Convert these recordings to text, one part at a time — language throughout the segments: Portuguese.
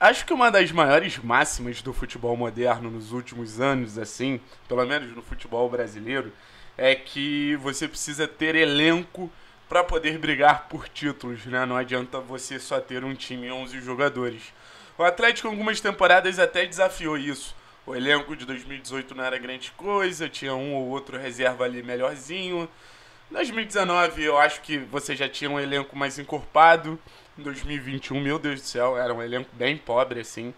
Acho que uma das maiores máximas do futebol moderno nos últimos anos, assim, pelo menos no futebol brasileiro, é que você precisa ter elenco para poder brigar por títulos, né? Não adianta você só ter um time e 11 jogadores. O Atlético, em algumas temporadas, até desafiou isso. O elenco de 2018 não era grande coisa, tinha um ou outro reserva ali melhorzinho. 2019, eu acho que você já tinha um elenco mais encorpado. Em 2021, meu Deus do céu, era um elenco bem pobre, assim.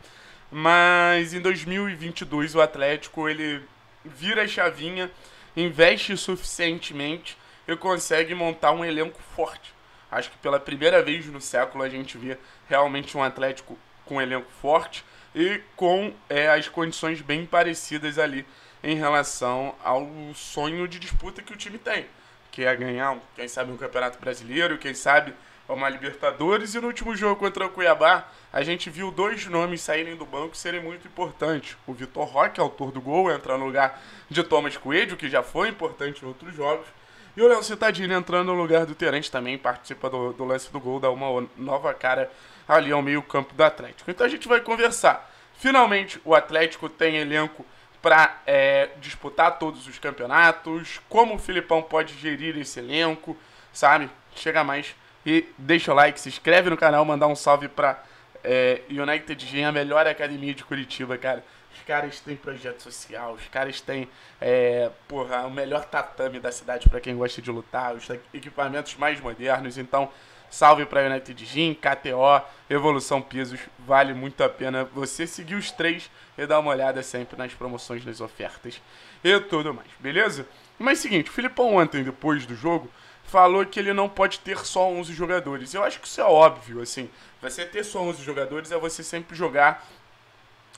Mas em 2022, o Atlético, ele vira a chavinha, investe suficientemente e consegue montar um elenco forte. Acho que pela primeira vez no século a gente vê realmente um Atlético com um elenco forte e com é, as condições bem parecidas ali em relação ao sonho de disputa que o time tem, que é ganhar, quem sabe, um Campeonato Brasileiro, quem sabe a uma Libertadores. E no último jogo contra o Cuiabá, a gente viu dois nomes saírem do banco serem muito importantes. O Vitor Roque, autor do gol, entra no lugar de Thomas Coelho, que já foi importante em outros jogos. E o Léo Cittadini entrando no lugar do Terence também, participa do, do lance do gol, dá uma nova cara ali ao meio-campo do Atlético. Então a gente vai conversar. Finalmente, o Atlético tem elenco para é, disputar todos os campeonatos, como o Filipão pode gerir esse elenco, sabe? Chega mais e deixa o like, se inscreve no canal, mandar um salve pra é, United Gym, a melhor academia de Curitiba, cara. Os caras têm projeto social, os caras têm, é, porra, o melhor tatame da cidade para quem gosta de lutar, os equipamentos mais modernos. Então, salve para United Gym, KTO, Evolução Pisos. Vale muito a pena você seguir os três e dar uma olhada sempre nas promoções, nas ofertas e tudo mais, beleza? Mas seguinte, o Filipão ontem, depois do jogo, falou que ele não pode ter só 11 jogadores. Eu acho que isso é óbvio, assim. Você ter só 11 jogadores é você sempre jogar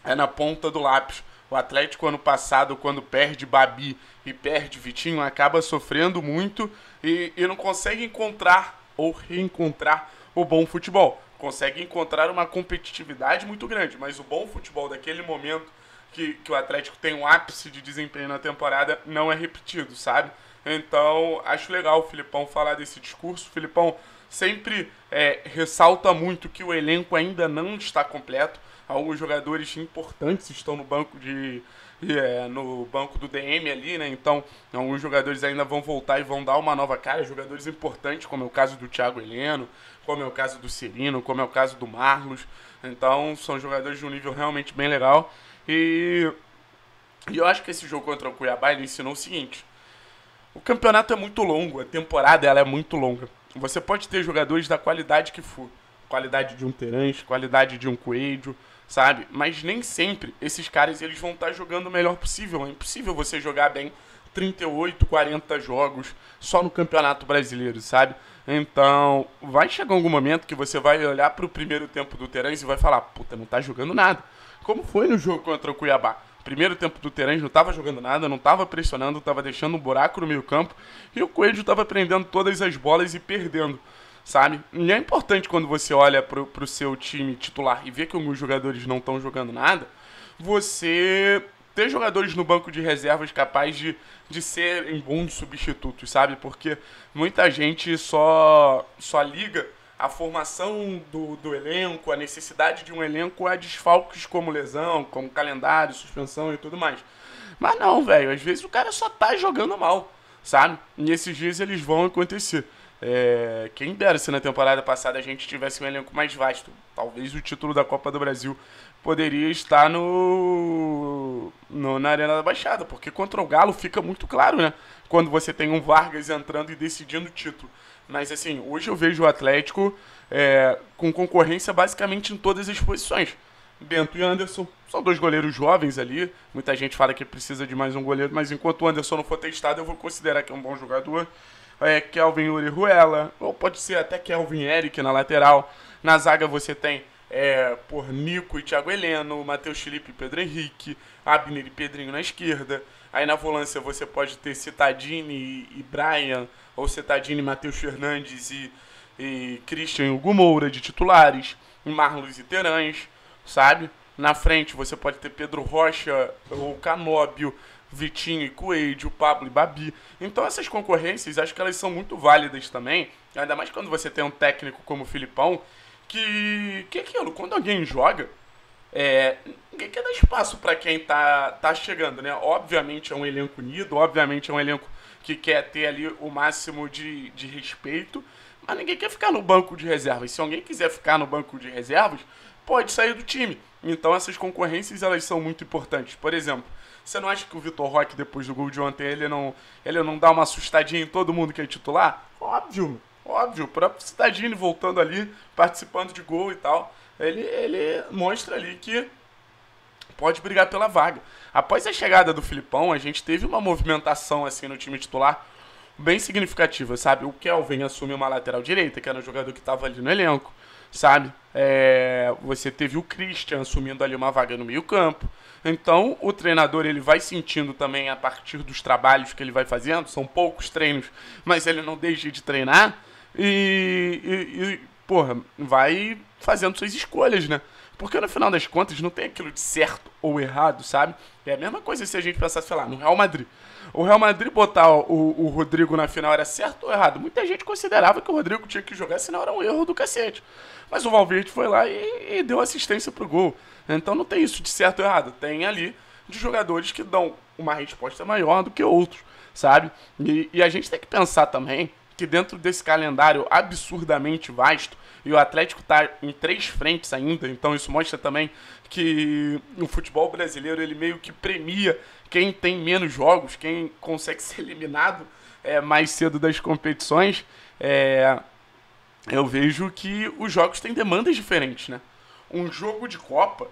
é na ponta do lápis. O Atlético ano passado, quando perde Babi e perde Vitinho, acaba sofrendo muito e, e não consegue encontrar ou reencontrar o bom futebol. Consegue encontrar uma competitividade muito grande, mas o bom futebol daquele momento que, que o Atlético tem um ápice de desempenho na temporada não é repetido, sabe? Então, acho legal o Filipão falar desse discurso. O Filipão sempre é, ressalta muito que o elenco ainda não está completo. Alguns jogadores importantes estão no banco de. É, no banco do DM ali, né? Então, alguns jogadores ainda vão voltar e vão dar uma nova cara. Jogadores importantes, como é o caso do Thiago Heleno, como é o caso do Cirino, como é o caso do Marlos. Então, são jogadores de um nível realmente bem legal. E, e eu acho que esse jogo contra o Cuiabá ele ensinou o seguinte: o campeonato é muito longo, a temporada ela é muito longa. Você pode ter jogadores da qualidade que for. Qualidade de um Terãs, qualidade de um Coelho, sabe? Mas nem sempre esses caras eles vão estar tá jogando o melhor possível. É impossível você jogar bem 38, 40 jogos só no Campeonato Brasileiro, sabe? Então, vai chegar algum momento que você vai olhar para o primeiro tempo do Terãs e vai falar: puta, não tá jogando nada. Como foi no jogo contra o Cuiabá? Primeiro tempo do Terãs não estava jogando nada, não estava pressionando, estava deixando um buraco no meio campo. E o Coelho estava prendendo todas as bolas e perdendo, sabe? E é importante quando você olha para o seu time titular e vê que alguns jogadores não estão jogando nada, você ter jogadores no banco de reservas capazes de, de serem bons substitutos, sabe? Porque muita gente só, só liga a formação do, do elenco, a necessidade de um elenco a desfalques como lesão, como calendário, suspensão e tudo mais. Mas não, velho, às vezes o cara só tá jogando mal, sabe? E esses dias eles vão acontecer. É, quem dera se na temporada passada a gente tivesse um elenco mais vasto. Talvez o título da Copa do Brasil poderia estar no, no na Arena da Baixada, porque contra o Galo fica muito claro, né? Quando você tem um Vargas entrando e decidindo o título. Mas assim, hoje eu vejo o Atlético é, com concorrência basicamente em todas as posições. Bento e Anderson são dois goleiros jovens ali. Muita gente fala que precisa de mais um goleiro, mas enquanto o Anderson não for testado, eu vou considerar que é um bom jogador. É, Kelvin Ruela ou pode ser até Kelvin Eric na lateral. Na zaga você tem é, por Nico e Thiago Heleno, Matheus Felipe e Pedro Henrique, Abner e Pedrinho na esquerda. Aí na volância você pode ter Citadini e Brian, ou Citadini, Matheus Fernandes e, e Christian e Hugo Moura de titulares, e Marlos e Terães, sabe? Na frente você pode ter Pedro Rocha ou Canóbio, Vitinho e Coelho, Pablo e Babi. Então essas concorrências, acho que elas são muito válidas também, ainda mais quando você tem um técnico como o Filipão, que. Que é aquilo, quando alguém joga, é, ninguém quer dar espaço para quem tá, tá chegando, né? Obviamente é um elenco unido, obviamente é um elenco que quer ter ali o máximo de, de respeito, mas ninguém quer ficar no banco de reservas. Se alguém quiser ficar no banco de reservas, pode sair do time. Então essas concorrências elas são muito importantes. Por exemplo, você não acha que o Vitor Roque, depois do gol de ontem, ele não, ele não dá uma assustadinha em todo mundo que é titular? Óbvio, Óbvio, o próprio Cidadini voltando ali, participando de gol e tal. Ele, ele mostra ali que pode brigar pela vaga. Após a chegada do Filipão, a gente teve uma movimentação assim no time titular bem significativa, sabe? O Kelvin assume uma lateral direita, que era um jogador que estava ali no elenco, sabe? É... você teve o Christian assumindo ali uma vaga no meio-campo. Então, o treinador ele vai sentindo também a partir dos trabalhos que ele vai fazendo, são poucos treinos, mas ele não deixa de treinar e, e, e, porra, vai fazendo suas escolhas, né? Porque no final das contas não tem aquilo de certo ou errado, sabe? É a mesma coisa se a gente pensasse, sei lá, no Real Madrid. O Real Madrid botar o, o Rodrigo na final era certo ou errado? Muita gente considerava que o Rodrigo tinha que jogar, senão era um erro do cacete. Mas o Valverde foi lá e, e deu assistência pro gol. Então não tem isso de certo ou errado. Tem ali de jogadores que dão uma resposta maior do que outros, sabe? E, e a gente tem que pensar também que dentro desse calendário absurdamente vasto, e o Atlético está em três frentes ainda, então isso mostra também que o futebol brasileiro ele meio que premia quem tem menos jogos, quem consegue ser eliminado é, mais cedo das competições. É, eu vejo que os jogos têm demandas diferentes, né? Um jogo de Copa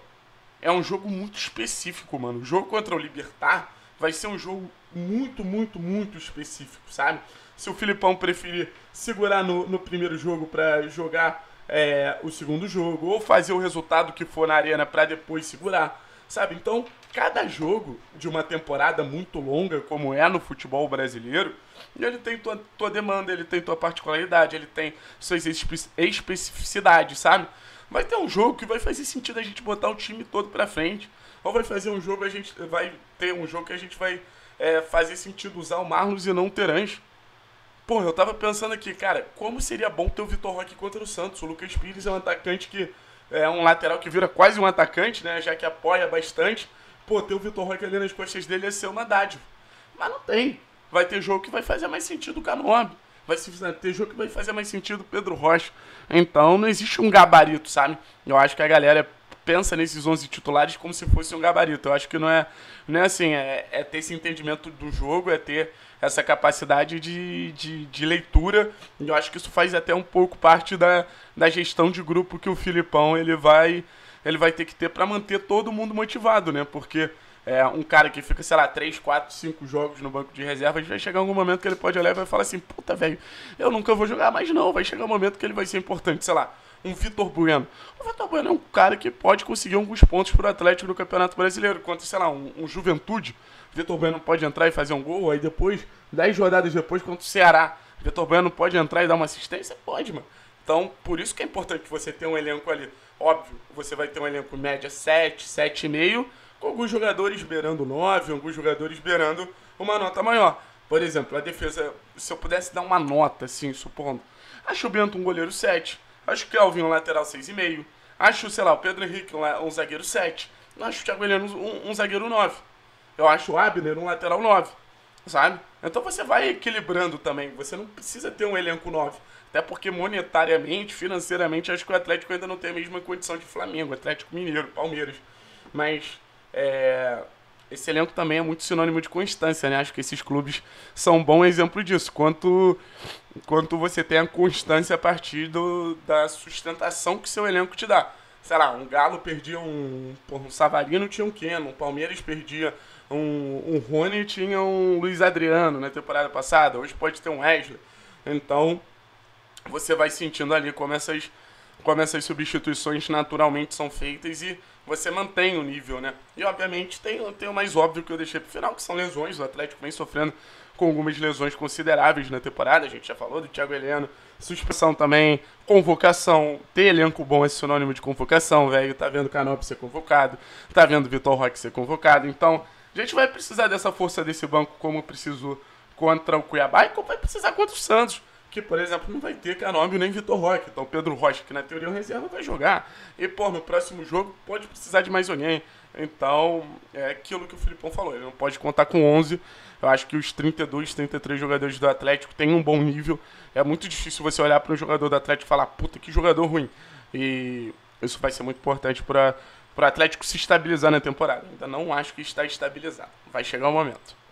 é um jogo muito específico, mano. O jogo contra o Libertar vai ser um jogo muito, muito, muito específico, sabe? Se o Filipão preferir segurar no, no primeiro jogo para jogar é, o segundo jogo, ou fazer o resultado que for na arena para depois segurar, sabe? Então, cada jogo de uma temporada muito longa, como é no futebol brasileiro, ele tem tua, tua demanda, ele tem tua particularidade, ele tem suas especificidades, sabe? Vai ter um jogo que vai fazer sentido a gente botar o time todo pra frente ou vai fazer um jogo, a gente vai ter um jogo que a gente vai é, fazer sentido usar o Marlos e não o Terãs. Pô, eu tava pensando aqui, cara, como seria bom ter o Vitor Roque contra o Santos? O Lucas Pires é um atacante que. É um lateral que vira quase um atacante, né? Já que apoia bastante. Pô, ter o Vitor Roque ali nas costas dele ia ser uma dádiva. Mas não tem. Vai ter jogo que vai fazer mais sentido o Canobi. Vai ter jogo que vai fazer mais sentido o Pedro Rocha. Então não existe um gabarito, sabe? Eu acho que a galera pensa nesses 11 titulares como se fosse um gabarito. Eu acho que não é, não é assim, é, é ter esse entendimento do jogo, é ter essa capacidade de, de, de leitura. Eu acho que isso faz até um pouco parte da, da gestão de grupo que o Filipão ele vai, ele vai ter que ter para manter todo mundo motivado, né? Porque é, um cara que fica, sei lá, 3, 4, 5 jogos no banco de reserva, vai chegar algum momento que ele pode olhar e vai falar assim, puta, velho, eu nunca vou jogar mais não. Vai chegar um momento que ele vai ser importante, sei lá, um Vitor Bueno. O Vitor Bueno é um cara que pode conseguir alguns pontos para o Atlético no Campeonato Brasileiro. Quanto sei lá, um, um Juventude, Vitor Bueno pode entrar e fazer um gol. Aí depois, dez rodadas depois, contra o Ceará, Vitor Bueno pode entrar e dar uma assistência? Pode, mano. Então, por isso que é importante você ter um elenco ali. Óbvio, você vai ter um elenco média 7, 7,5, com alguns jogadores beirando 9, alguns jogadores beirando uma nota maior. Por exemplo, a defesa, se eu pudesse dar uma nota, assim, supondo, acho o Bento um goleiro 7. Acho que o Kelvin é um lateral 6,5. Acho, sei lá, o Pedro Henrique é um, um zagueiro 7. Acho o Thiago Heleno um, um zagueiro 9. Eu acho o Abner um lateral 9. Sabe? Então você vai equilibrando também. Você não precisa ter um elenco 9. Até porque monetariamente, financeiramente, acho que o Atlético ainda não tem a mesma condição de Flamengo, Atlético Mineiro, Palmeiras. Mas é, esse elenco também é muito sinônimo de constância, né? Acho que esses clubes são um bom exemplo disso. Quanto, quanto você tem a constância a partir do, da sustentação que seu elenco te dá. Sei lá, um Galo perdia um. um Savarino tinha um Keno, um Palmeiras perdia um, um Rony tinha um Luiz Adriano na né, temporada passada. Hoje pode ter um Wesley. Então, você vai sentindo ali como essas como essas substituições naturalmente são feitas e você mantém o nível, né? E obviamente tem, tem o mais óbvio que eu deixei pro final, que são lesões. O Atlético vem sofrendo com algumas lesões consideráveis na temporada. A gente já falou do Thiago Heleno, suspensão também, convocação. Ter elenco bom é sinônimo de convocação, velho. Tá vendo o ser convocado, tá vendo o Vitor Roque ser convocado. Então, a gente vai precisar dessa força desse banco como precisou contra o Cuiabá e como vai precisar contra o Santos que, por exemplo, não vai ter Canóbio nem Vitor Roque. Então, Pedro Rocha, que na teoria é o reserva, vai jogar. E, pô, no próximo jogo pode precisar de mais alguém. Então, é aquilo que o Filipão falou. Ele não pode contar com 11. Eu acho que os 32, 33 jogadores do Atlético têm um bom nível. É muito difícil você olhar para um jogador do Atlético e falar, puta, que jogador ruim. E isso vai ser muito importante para o Atlético se estabilizar na temporada. Ainda não acho que está estabilizado. Vai chegar o momento.